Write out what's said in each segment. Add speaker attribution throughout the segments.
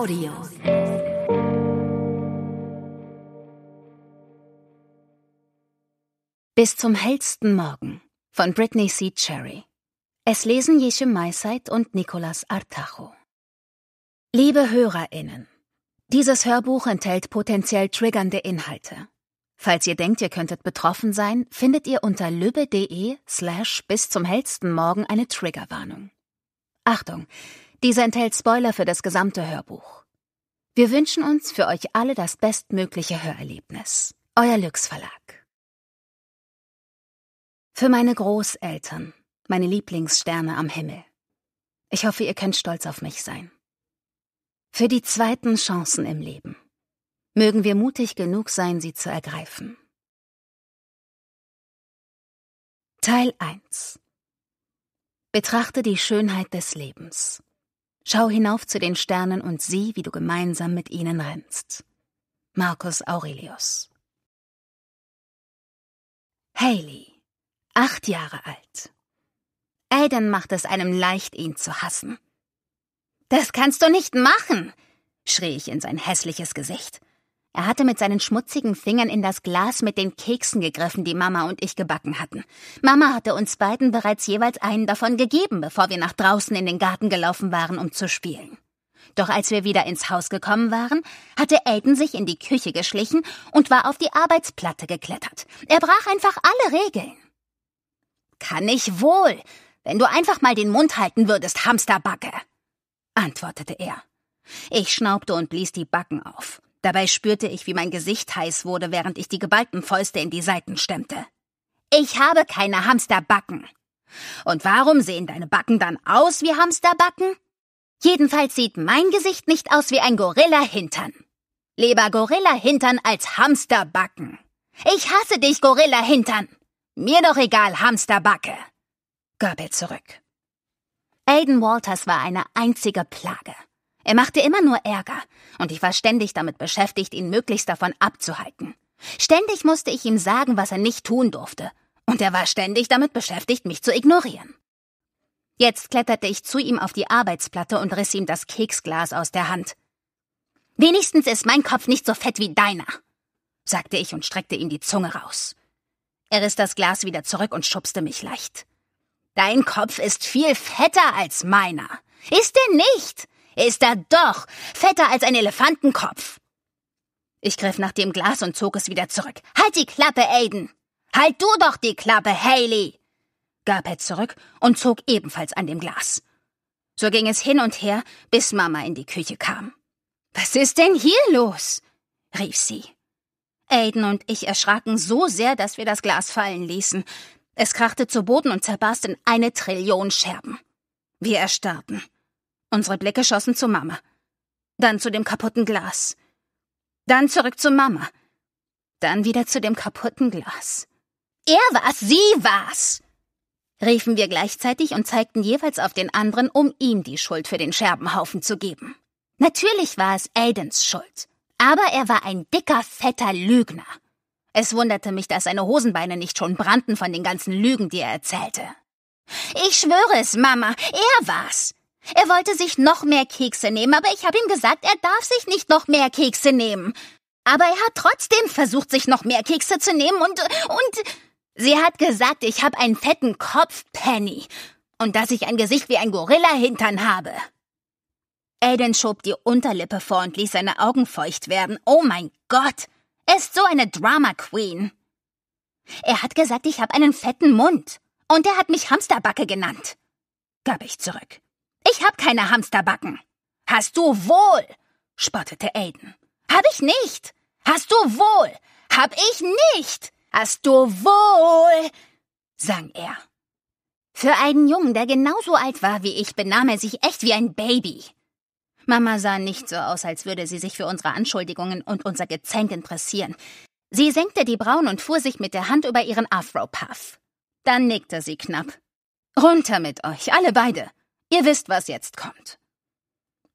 Speaker 1: Audio. Bis zum hellsten Morgen von Britney C. Cherry. Es lesen Jesche Maiseit und Nicolas Artacho. Liebe HörerInnen, dieses Hörbuch enthält potenziell triggernde Inhalte. Falls ihr denkt, ihr könntet betroffen sein, findet ihr unter lübbe.de slash bis zum hellsten Morgen eine Triggerwarnung. Achtung! Dieser enthält Spoiler für das gesamte Hörbuch. Wir wünschen uns für euch alle das bestmögliche Hörerlebnis. Euer Lüx Verlag. Für meine Großeltern, meine Lieblingssterne am Himmel. Ich hoffe, ihr könnt stolz auf mich sein. Für die zweiten Chancen im Leben. Mögen wir mutig genug sein, sie zu ergreifen. Teil 1 Betrachte die Schönheit des Lebens. Schau hinauf zu den Sternen und sieh, wie du gemeinsam mit ihnen rennst. Marcus Aurelius Haley, acht Jahre alt. Aiden macht es einem leicht, ihn zu hassen. Das kannst du nicht machen, schrie ich in sein hässliches Gesicht. Er hatte mit seinen schmutzigen Fingern in das Glas mit den Keksen gegriffen, die Mama und ich gebacken hatten. Mama hatte uns beiden bereits jeweils einen davon gegeben, bevor wir nach draußen in den Garten gelaufen waren, um zu spielen. Doch als wir wieder ins Haus gekommen waren, hatte Aiden sich in die Küche geschlichen und war auf die Arbeitsplatte geklettert. Er brach einfach alle Regeln. Kann ich wohl, wenn du einfach mal den Mund halten würdest, Hamsterbacke, antwortete er. Ich schnaubte und blies die Backen auf. Dabei spürte ich, wie mein Gesicht heiß wurde, während ich die geballten Fäuste in die Seiten stemmte. Ich habe keine Hamsterbacken. Und warum sehen deine Backen dann aus wie Hamsterbacken? Jedenfalls sieht mein Gesicht nicht aus wie ein Gorilla-Hintern. Lieber Gorilla-Hintern als Hamsterbacken. Ich hasse dich, Gorilla-Hintern. Mir doch egal, Hamsterbacke. Goebbels zurück. Aiden Walters war eine einzige Plage. Er machte immer nur Ärger, und ich war ständig damit beschäftigt, ihn möglichst davon abzuhalten. Ständig musste ich ihm sagen, was er nicht tun durfte, und er war ständig damit beschäftigt, mich zu ignorieren. Jetzt kletterte ich zu ihm auf die Arbeitsplatte und riss ihm das Keksglas aus der Hand. Wenigstens ist mein Kopf nicht so fett wie deiner, sagte ich und streckte ihm die Zunge raus. Er riss das Glas wieder zurück und schubste mich leicht. Dein Kopf ist viel fetter als meiner. Ist er nicht? Ist er doch! Fetter als ein Elefantenkopf! Ich griff nach dem Glas und zog es wieder zurück. Halt die Klappe, Aiden! Halt du doch die Klappe, Haley! gab er zurück und zog ebenfalls an dem Glas. So ging es hin und her, bis Mama in die Küche kam. Was ist denn hier los? rief sie. Aiden und ich erschraken so sehr, dass wir das Glas fallen ließen. Es krachte zu Boden und zerbarst in eine Trillion Scherben. Wir erstarrten. Unsere Blicke schossen zu Mama. Dann zu dem kaputten Glas. Dann zurück zu Mama. Dann wieder zu dem kaputten Glas. Er war's, sie war's! riefen wir gleichzeitig und zeigten jeweils auf den anderen, um ihm die Schuld für den Scherbenhaufen zu geben. Natürlich war es Aidens Schuld, aber er war ein dicker, fetter Lügner. Es wunderte mich, dass seine Hosenbeine nicht schon brannten von den ganzen Lügen, die er erzählte. Ich schwöre es, Mama, er war's. Er wollte sich noch mehr Kekse nehmen, aber ich habe ihm gesagt, er darf sich nicht noch mehr Kekse nehmen. Aber er hat trotzdem versucht, sich noch mehr Kekse zu nehmen und und sie hat gesagt, ich habe einen fetten Kopf, Penny, und dass ich ein Gesicht wie ein Gorilla hintern habe. Aiden schob die Unterlippe vor und ließ seine Augen feucht werden. Oh mein Gott, er ist so eine Drama Queen. Er hat gesagt, ich habe einen fetten Mund und er hat mich Hamsterbacke genannt, gab ich zurück. Ich hab keine Hamsterbacken. Hast du wohl, spottete Aiden. Hab ich nicht. Hast du wohl. Hab ich nicht. Hast du wohl, sang er. Für einen Jungen, der genauso alt war wie ich, benahm er sich echt wie ein Baby. Mama sah nicht so aus, als würde sie sich für unsere Anschuldigungen und unser Gezänk interessieren. Sie senkte die Brauen und fuhr sich mit der Hand über ihren Afro-Puff. Dann nickte sie knapp. Runter mit euch, alle beide. Ihr wisst, was jetzt kommt.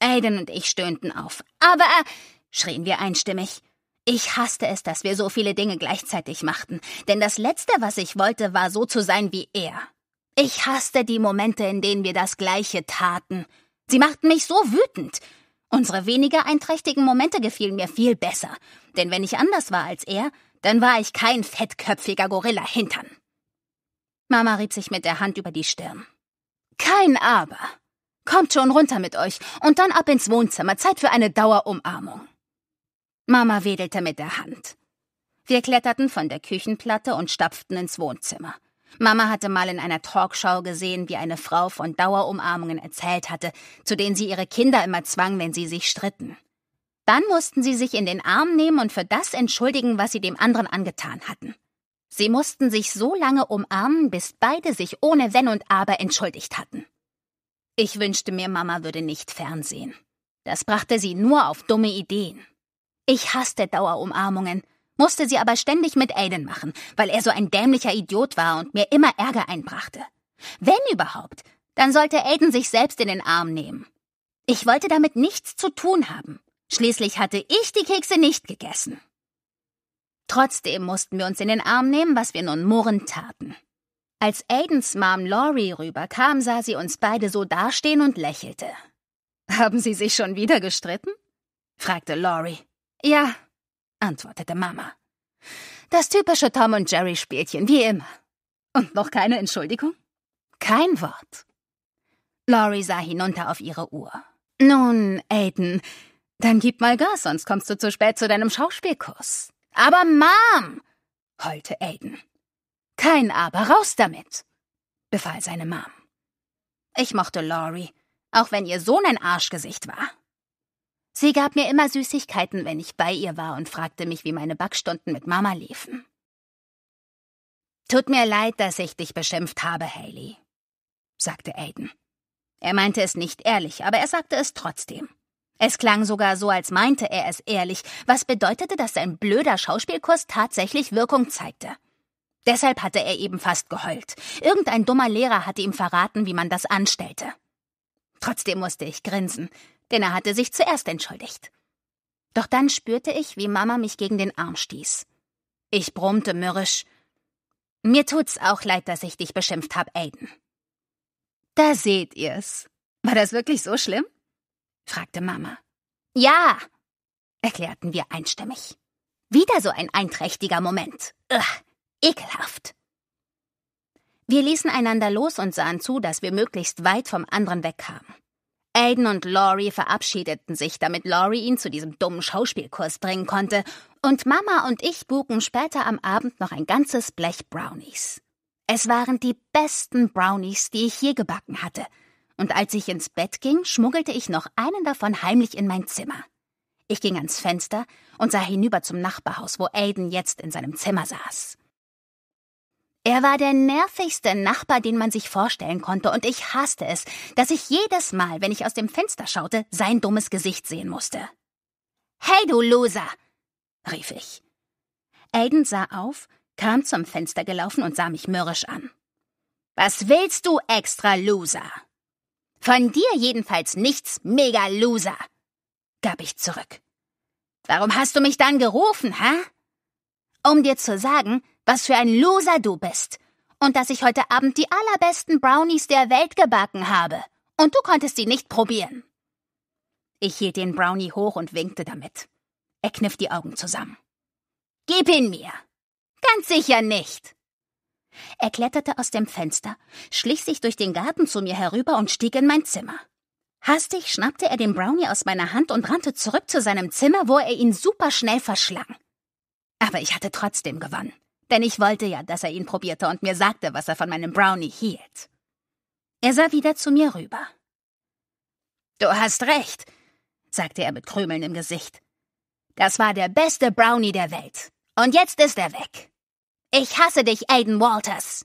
Speaker 1: Aiden und ich stöhnten auf. Aber, äh, schrien wir einstimmig. Ich hasste es, dass wir so viele Dinge gleichzeitig machten, denn das Letzte, was ich wollte, war so zu sein wie er. Ich hasste die Momente, in denen wir das Gleiche taten. Sie machten mich so wütend. Unsere weniger einträchtigen Momente gefielen mir viel besser, denn wenn ich anders war als er, dann war ich kein fettköpfiger Gorilla hintern. Mama rieb sich mit der Hand über die Stirn. Kein Aber. Kommt schon runter mit euch und dann ab ins Wohnzimmer. Zeit für eine Dauerumarmung. Mama wedelte mit der Hand. Wir kletterten von der Küchenplatte und stapften ins Wohnzimmer. Mama hatte mal in einer Talkshow gesehen, wie eine Frau von Dauerumarmungen erzählt hatte, zu denen sie ihre Kinder immer zwang, wenn sie sich stritten. Dann mussten sie sich in den Arm nehmen und für das entschuldigen, was sie dem anderen angetan hatten. Sie mussten sich so lange umarmen, bis beide sich ohne Wenn und Aber entschuldigt hatten. Ich wünschte mir, Mama würde nicht fernsehen. Das brachte sie nur auf dumme Ideen. Ich hasste Dauerumarmungen, musste sie aber ständig mit Aiden machen, weil er so ein dämlicher Idiot war und mir immer Ärger einbrachte. Wenn überhaupt, dann sollte Aiden sich selbst in den Arm nehmen. Ich wollte damit nichts zu tun haben. Schließlich hatte ich die Kekse nicht gegessen. Trotzdem mussten wir uns in den Arm nehmen, was wir nun murrend taten. Als Aidens Mom Laurie rüberkam, sah sie uns beide so dastehen und lächelte. Haben Sie sich schon wieder gestritten? fragte Laurie. Ja, antwortete Mama. Das typische Tom und Jerry Spielchen, wie immer. Und noch keine Entschuldigung? Kein Wort. Laurie sah hinunter auf ihre Uhr. Nun, Aiden, dann gib mal Gas, sonst kommst du zu spät zu deinem Schauspielkurs. Aber Mom! heulte Aiden. Kein Aber, raus damit! befahl seine Mom. Ich mochte Laurie, auch wenn ihr Sohn ein Arschgesicht war. Sie gab mir immer Süßigkeiten, wenn ich bei ihr war und fragte mich, wie meine Backstunden mit Mama liefen. Tut mir leid, dass ich dich beschimpft habe, Haley, sagte Aiden. Er meinte es nicht ehrlich, aber er sagte es trotzdem. Es klang sogar so, als meinte er es ehrlich, was bedeutete, dass sein blöder Schauspielkurs tatsächlich Wirkung zeigte. Deshalb hatte er eben fast geheult. Irgendein dummer Lehrer hatte ihm verraten, wie man das anstellte. Trotzdem musste ich grinsen, denn er hatte sich zuerst entschuldigt. Doch dann spürte ich, wie Mama mich gegen den Arm stieß. Ich brummte mürrisch. Mir tut's auch leid, dass ich dich beschimpft hab, Aiden. Da seht ihr's. War das wirklich so schlimm? fragte Mama. Ja, erklärten wir einstimmig. Wieder so ein einträchtiger Moment. Ugh, ekelhaft. Wir ließen einander los und sahen zu, dass wir möglichst weit vom anderen wegkamen. Aiden und Laurie verabschiedeten sich, damit Laurie ihn zu diesem dummen Schauspielkurs bringen konnte, und Mama und ich buken später am Abend noch ein ganzes Blech Brownies. Es waren die besten Brownies, die ich je gebacken hatte und als ich ins Bett ging, schmuggelte ich noch einen davon heimlich in mein Zimmer. Ich ging ans Fenster und sah hinüber zum Nachbarhaus, wo Aiden jetzt in seinem Zimmer saß. Er war der nervigste Nachbar, den man sich vorstellen konnte, und ich hasste es, dass ich jedes Mal, wenn ich aus dem Fenster schaute, sein dummes Gesicht sehen musste. Hey, du Loser! rief ich. Aiden sah auf, kam zum Fenster gelaufen und sah mich mürrisch an. Was willst du extra, Loser? Von dir jedenfalls nichts, Mega-Loser, gab ich zurück. Warum hast du mich dann gerufen, hä? Um dir zu sagen, was für ein Loser du bist und dass ich heute Abend die allerbesten Brownies der Welt gebacken habe und du konntest sie nicht probieren. Ich hielt den Brownie hoch und winkte damit. Er kniff die Augen zusammen. Gib ihn mir. Ganz sicher nicht. Er kletterte aus dem Fenster, schlich sich durch den Garten zu mir herüber und stieg in mein Zimmer. Hastig schnappte er den Brownie aus meiner Hand und rannte zurück zu seinem Zimmer, wo er ihn superschnell verschlang. Aber ich hatte trotzdem gewonnen, denn ich wollte ja, dass er ihn probierte und mir sagte, was er von meinem Brownie hielt. Er sah wieder zu mir rüber. Du hast recht, sagte er mit Krümeln im Gesicht. Das war der beste Brownie der Welt. Und jetzt ist er weg. Ich hasse dich, Aiden Walters.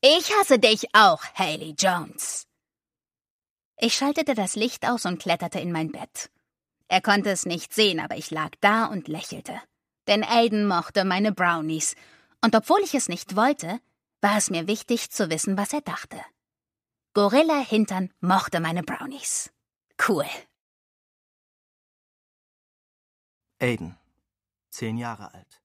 Speaker 1: Ich hasse dich auch, Haley Jones. Ich schaltete das Licht aus und kletterte in mein Bett. Er konnte es nicht sehen, aber ich lag da und lächelte. Denn Aiden mochte meine Brownies, und obwohl ich es nicht wollte, war es mir wichtig zu wissen, was er dachte. Gorilla Hintern mochte meine Brownies. Cool. Aiden, zehn Jahre alt.